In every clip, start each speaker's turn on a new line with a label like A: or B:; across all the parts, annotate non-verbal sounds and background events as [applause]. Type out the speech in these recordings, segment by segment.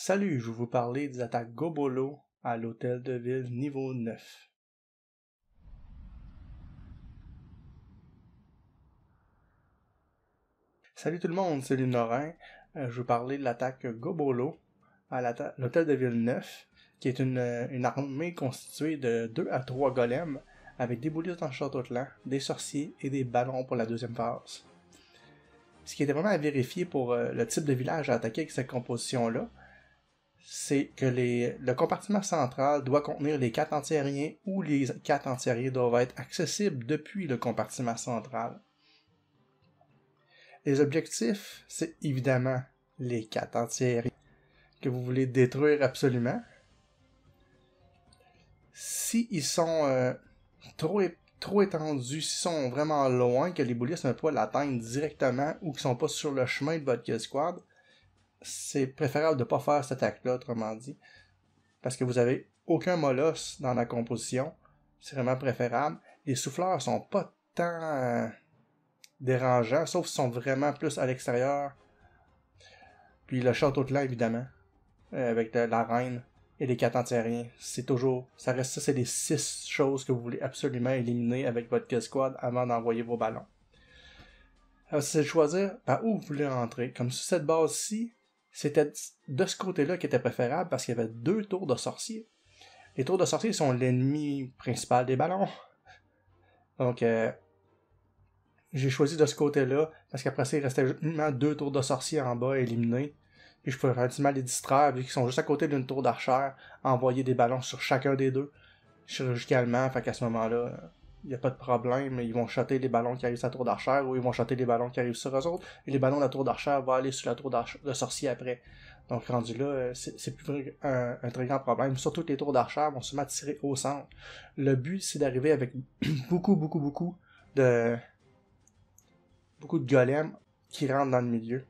A: Salut, je vais vous parler des attaques Gobolo à l'hôtel de ville niveau 9. Salut tout le monde, c'est Lunorin. Euh, je vais vous parler de l'attaque Gobolo à l'hôtel de ville 9, qui est euh, une, armée constituée de 2 à 3 golems avec des boulettes en château de des sorciers et des ballons pour la deuxième phase. Ce qui était vraiment à vérifier pour euh, le type de village à attaquer avec cette composition-là, c'est que le compartiment central doit contenir les quatre antiaériens ou les quatre antiaériens doivent être accessibles depuis le compartiment central. Les objectifs, c'est évidemment les quatre antiaériens que vous voulez détruire absolument. S'ils sont euh, trop, étendus, s'ils sont vraiment loin, que les boulistes ne peuvent pas l'atteindre directement ou qu'ils ne sont pas sur le chemin de votre squad, c'est préférable de ne pas faire cette acte-là, autrement dit, parce que vous n'avez aucun molosse dans la composition. C'est vraiment préférable. Les souffleurs sont pas tant euh, dérangeants, sauf qu'ils sont vraiment plus à l'extérieur. Puis le château de là, évidemment, euh, avec la reine et les quatre antériens. C'est toujours, ça reste ça, c'est les six choses que vous voulez absolument éliminer avec votre squad avant d'envoyer vos ballons. Alors, c'est de choisir par où vous voulez rentrer. Comme sur cette base-ci, c'était de ce côté-là qui était préférable parce qu'il y avait deux tours de sorciers. Les tours de sorciers sont l'ennemi principal des ballons. Donc, euh, j'ai choisi de ce côté-là parce qu'après ça, il restait uniquement deux tours de sorciers en bas à éliminer. Puis je pouvais facilement les distraire vu qu'ils sont juste à côté d'une tour d'archère, envoyer des ballons sur chacun des deux chirurgicalement. Fait qu'à ce moment-là, euh, il n'y a pas de problème, ils vont chater les ballons qui arrivent sur la tour d'archère ou ils vont chater les ballons qui arrivent sur eux autres, et les ballons de la tour d'archère vont aller sur la tour de sorcier après. Donc rendu là, euh, c'est plus un, très grand problème. Surtout que les tours d'archère vont se tirer au centre. Le but, c'est d'arriver avec [clears throat] beaucoup, beaucoup, beaucoup de beaucoup de golems qui rentrent dans le milieu.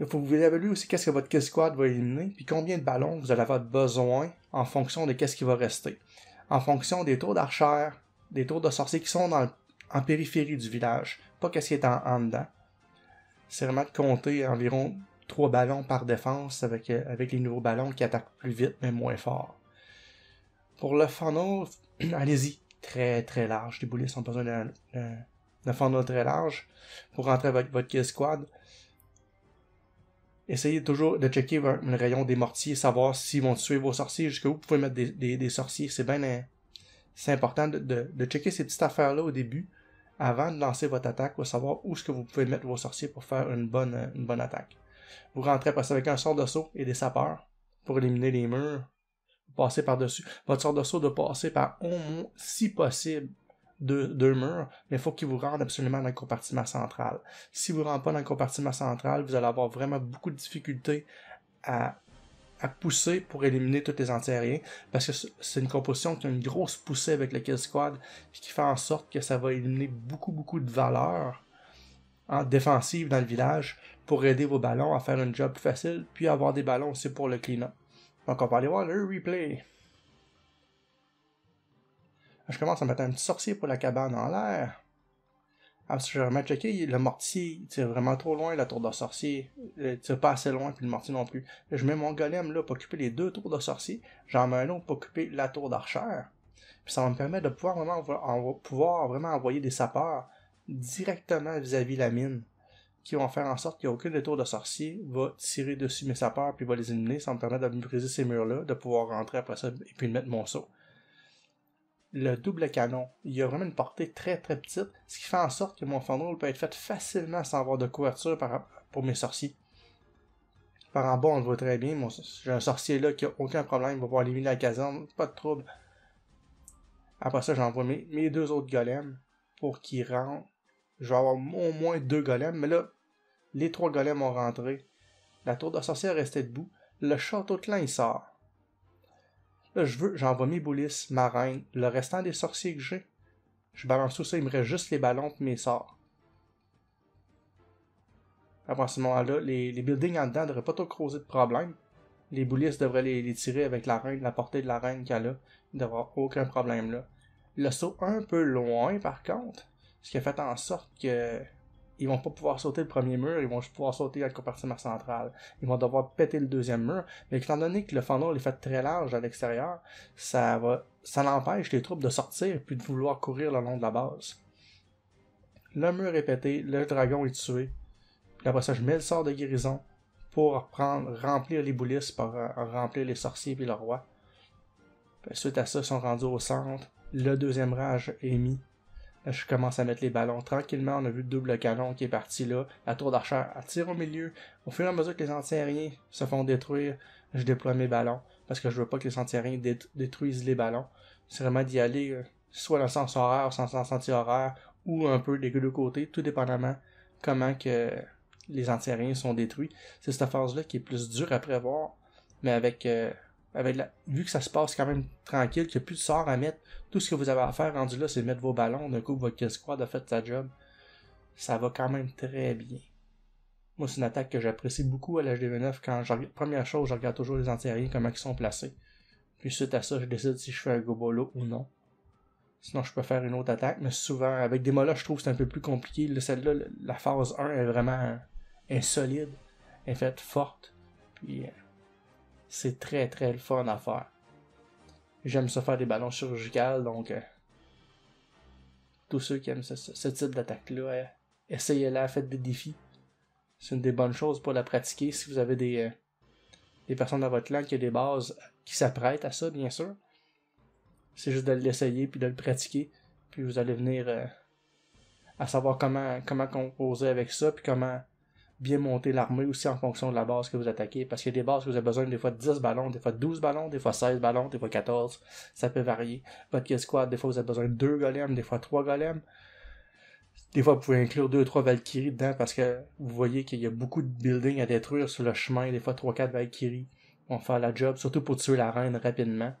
A: Il faut vous évaluer aussi qu'est-ce que votre squad va éliminer, puis combien de ballons vous allez avoir besoin en fonction de qu'est-ce qui va rester en fonction des tours d'archères, des tours de sorciers qui sont en périphérie du village, pas que ce qui est en, dedans. C'est vraiment de compter environ 3 ballons par défense avec, euh, avec les nouveaux ballons qui attaquent plus vite mais moins fort. Pour le funnel, [clears throat] allez-y, très très large. Les boulets ont besoin d'un funnel très large pour rentrer votre kill squad essayez toujours de checker le rayon des mortiers, savoir s'ils vont tuer vos sorciers, jusqu'où vous pouvez mettre des, sorciers. C'est bien hein, c'est important de, checker ces petites affaires-là au début, avant de lancer votre attaque, pour savoir où est-ce que vous pouvez mettre vos sorciers pour faire une bonne, bonne attaque. Vous rentrez passer avec un sort d'assaut et des sapeurs pour éliminer les murs. Vous passez par-dessus. Votre sort saut doit passer par au moins, si possible, deux, deux murs, mais il faut qu'ils vous rendent absolument dans le compartiment central. Si vous ne rentrez pas dans le compartiment central, vous allez avoir vraiment beaucoup de difficultés à, pousser pour éliminer tous les anti parce que c'est une composition qui a une grosse poussée avec le kill squad, ce qui fait en sorte que ça va éliminer beaucoup, beaucoup de valeur en défensive dans le village pour aider vos ballons à faire un job facile, puis avoir des ballons aussi pour le clean Donc on va aller voir le replay. Je commence à mettre un petit sorcier pour la cabane en l'air. Après, ah, je vraiment checker, le mortier tire vraiment trop loin, la tour de sorcier il euh, tire pas assez loin, puis le mortier non plus. Je mets mon golem là pour occuper les deux tours de sorcier, j'en mets un autre pour occuper la tour d'archère. Puis ça va me permettre de pouvoir vraiment, envoyer des sapeurs directement vis-à-vis la mine, qui vont faire en sorte qu'aucune des tours de sorcier va tirer dessus mes sapeurs puis va les éliminer. Ça va me permettre de briser ces murs-là, de pouvoir rentrer après ça et puis de mettre mon saut le double canon, il a vraiment une portée très très petite, ce qui fait en sorte que mon fondrole peut être fait facilement sans avoir de couverture pour mes sorciers. Par en bas, on le voit très bien. J'ai un sorcier là qui a aucun problème, il va pouvoir éliminer la caserne, pas de trouble. Après ça, j'envoie mes, deux autres golems pour qu'ils rentrent. Je vais avoir au moins deux golems, mais là, les trois golems ont rentré. La tour de sorcier est restée debout. Le château de clan, il sort. Là, je veux, j'envoie mes boulisses, ma reine, le restant des sorciers que j'ai. Je balance tout ça, il me reste juste les ballons et mes sorts. Après ce moment-là, les, buildings en dedans devraient pas trop causer de problème. Les boulisses devraient les, tirer avec la reine, la portée de la reine qu'elle a. Il devrait avoir aucun problème là. Le saut un peu loin par contre, ce qui a fait en sorte que ils vont pas pouvoir sauter le premier mur, ils vont juste pouvoir sauter la compartiment centrale. Ils vont devoir péter le deuxième mur. Mais étant donné que le fendant est fait très large à l'extérieur, ça va, ça l'empêche les troupes de sortir puis de vouloir courir le long de la base. Le mur est pété, le dragon est tué. Puis après ça, je mets le sort de guérison pour prendre, remplir les boulisses, pour euh, remplir les sorciers et le roi. suite à ça, ils sont rendus au centre. Le deuxième rage est mis je commence à mettre les ballons tranquillement. On a vu le double canon qui est parti là. La tour d'archer attire au milieu. Au fur et à mesure que les anti se font détruire, je déploie mes ballons parce que je veux pas que les anti détruisent les ballons. C'est vraiment d'y aller euh, soit dans le sens horaire, sans sens anti-horaire ou un peu des deux côtés, tout dépendamment comment que les anti sont détruits. C'est cette phase-là qui est plus dure à prévoir, mais avec euh, vu que ça se passe quand même tranquille, qu'il n'y a plus de sort à mettre, tout ce que vous avez à faire rendu là, c'est mettre vos ballons, d'un coup votre squad a fait sa job. Ça va quand même très bien. Moi, c'est une attaque que j'apprécie beaucoup à l'HDV9 quand je, première chose, je regarde toujours les anti comment ils sont placés. Puis suite à ça, je décide si je fais un gobolo ou non. Sinon, je peux faire une autre attaque, mais souvent, avec des molas, je trouve que c'est un peu plus compliqué. Celle-là, la phase 1 est vraiment insolide, est faite forte. Puis euh, c'est très très le fun à faire. J'aime ça faire des ballons chirurgicales, donc euh, tous ceux qui aiment ce, type d'attaque-là, euh, essayez-la, faites des défis. C'est une des bonnes choses pour la pratiquer si vous avez des, euh, des personnes dans votre clan qui ont des bases qui s'apprêtent à ça, bien sûr. C'est juste de l'essayer puis de le pratiquer, puis vous allez venir à savoir comment, comment composer avec ça, puis comment bien monter l'armée aussi en fonction de la base que vous attaquez, parce qu'il y a des bases que vous avez besoin des fois de 10 ballons, des fois de 12 ballons, des fois 16 ballons, des fois 14, ça peut varier. Votre squad, des fois vous avez besoin de 2 golems, des fois 3 golems. Des fois, vous pouvez inclure 2-3 Valkyries dedans parce que vous voyez qu'il y a beaucoup de buildings à détruire sur le chemin. Des fois, 3-4 Valkyries vont faire la job, surtout pour tuer la reine rapidement.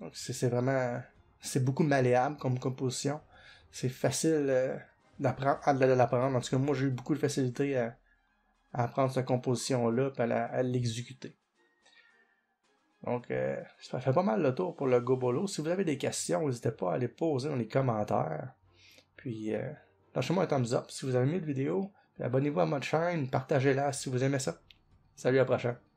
A: Donc, c'est vraiment. C'est beaucoup malléable comme composition. C'est facile. Euh, à l'apprendre. En tout cas, moi, j'ai eu beaucoup de facilité à, apprendre cette composition-là et à, l'exécuter. Donc, euh, ça fait pas mal le tour pour le Gobolo. Si vous avez des questions, n'hésitez pas à les poser dans les commentaires. Puis, euh, lâchez-moi un thumbs up si vous avez aimé la vidéo. Abonnez-vous à ma chaîne, partagez-la si vous aimez ça. Salut à la prochaine.